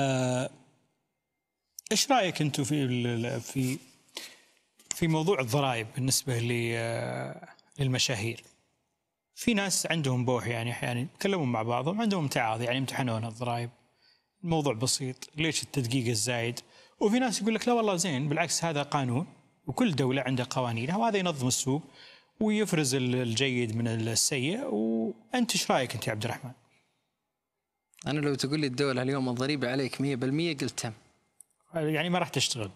آه، ايش رايك انتم في في في موضوع الضرائب بالنسبه آه، للمشاهير؟ في ناس عندهم بوح يعني احيانا يعني يتكلمون مع بعضهم عندهم تعاضي يعني يمتحنون الضرائب الموضوع بسيط ليش التدقيق الزايد؟ وفي ناس يقول لك لا والله زين بالعكس هذا قانون وكل دوله عندها قوانينها وهذا ينظم السوق ويفرز الجيد من السيء وانت ايش رايك انت يا عبد الرحمن؟ انا لو تقول لي الدوله اليوم الضريبه عليك 100% قلت تم يعني ما راح تشتغل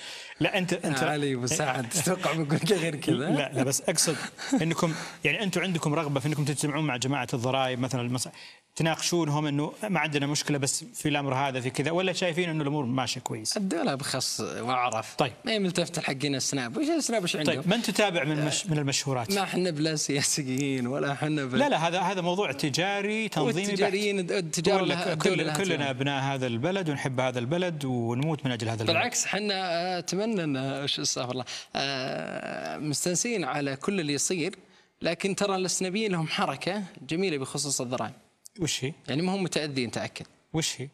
لا انت انت علي سعد تتوقع بقول غير كذا لا لا بس اقصد انكم يعني انتم عندكم رغبه في انكم تجتمعون مع جماعه الضرائب مثلا المص... تناقشونهم انه ما عندنا مشكله بس في الامر هذا في كذا ولا شايفين انه الامور ماشيه كويس؟ الدوله بخص واعرف طيب ما هي ملتفت حقين السناب وش السناب وش طيب، عندهم؟ طيب من تتابع من مش آه، من المشهورات؟ ما احنا بلا سياسيين ولا احنا بل... لا لا هذا هذا موضوع تجاري تنظيمي والتجاريين التجاره كلنا ابناء هذا البلد ونحب هذا البلد ونموت من اجل هذا البلد بالعكس حنا آه، اتمنى ان آه، استغفر الله آه، مستنسين على كل اللي يصير لكن ترى الاسنبيين لهم حركه جميله بخصوص الضرائب وش هي؟ يعني ما هم متاذين تاكد وش هي؟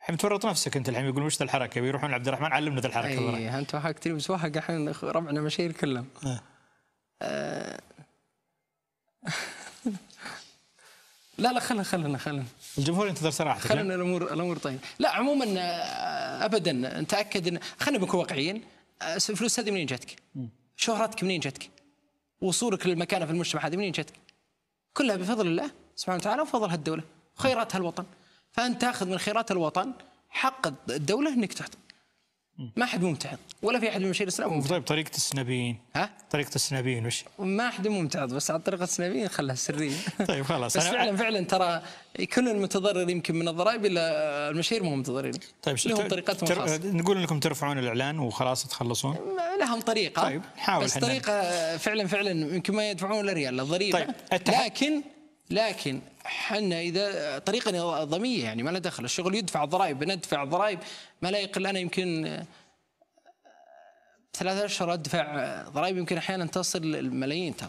الحين تورط نفسك انت الحين يقولون وش ذا الحركه بيروحون عبد الرحمن علمنا ذا الحركه اي انت وهاك بس واحد الحين ربعنا مشاهير كلهم آه. لا لا خلنا خلنا خلنا الجمهور ينتظر صراحتك خلنا الامور الامور طيبه لا عموما آه، ابدا نتاكد ان خلينا نكون واقعيين الفلوس آه، هذه منين جاتك؟ شهرتك منين جاتك؟ وصولك للمكانه في المجتمع هذه منين جاتك؟ كلها بفضل الله سبحانه وتعالى وفضل هالدوله خيرات الوطن فانت تاخذ من خيرات الوطن حق الدوله انك تحطم ما حد ممتعض ولا في احد من مشاهير ممتعض طيب طريقه السنابيين ها طريقه السنابيين وش ما حد ممتعض بس على طريقه السنابيين خلها سريه طيب خلاص بس فعلا فعلا ترى كل المتضرر يمكن من الضرائب الا المشاهير مو متضررين طيب لهم طريقتهم تر... نقول انكم ترفعون الاعلان وخلاص تخلصون لهم طريقه طيب نحاول بس حنان. طريقه فعلا فعلا يمكن ما يدفعون الا ريال الضريبه طيب التح... لكن لكن حنا اذا طريقه نظاميه يعني ما لها دخل الشغل يدفع الضرائب ندفع الضرائب ما لا يقل انا يمكن ثلاثة اشهر ادفع ضرائب يمكن احيانا تصل الملايين ترى